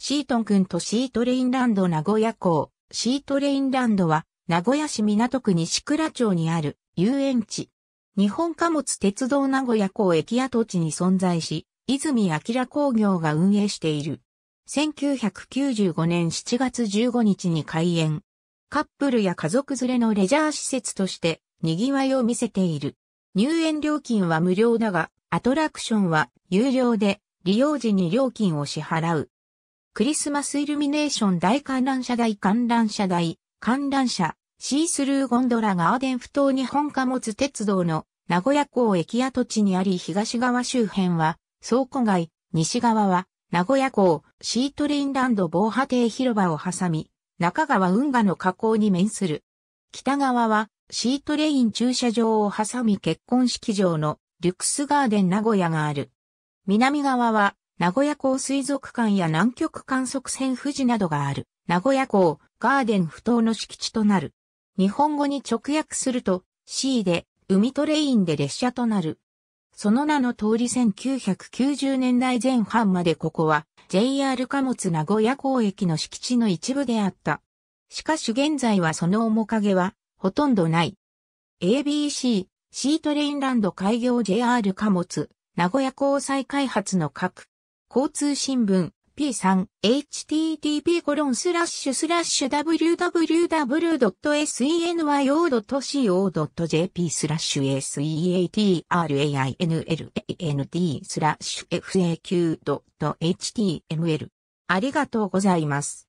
シートン君とシートレインランド名古屋港。シートレインランドは、名古屋市港区西倉町にある遊園地。日本貨物鉄道名古屋港駅跡地に存在し、泉明工業が運営している。1995年7月15日に開園。カップルや家族連れのレジャー施設として賑わいを見せている。入園料金は無料だが、アトラクションは有料で利用時に料金を支払う。クリスマスイルミネーション大観覧車台観覧車台、観覧車、シースルーゴンドラガーデン不当日本貨物鉄道の名古屋港駅跡地にあり東側周辺は倉庫街、西側は名古屋港シートレインランド防波堤広場を挟み、中川運河の河口に面する。北側はシートレイン駐車場を挟み結婚式場のリュクスガーデン名古屋がある。南側は名古屋港水族館や南極観測船富士などがある、名古屋港、ガーデン不当の敷地となる。日本語に直訳すると、C で、海トレインで列車となる。その名の通り1990年代前半までここは JR 貨物名古屋港駅の敷地の一部であった。しかし現在はその面影はほとんどない。ABC、シートレインランド開業 JR 貨物、名古屋港再開発の各交通新聞 P3 http コロンスラッシュスラッシュ www.senyo.co.jp スラッシュ seatrainlant スラッシュ faq.html ありがとうございます。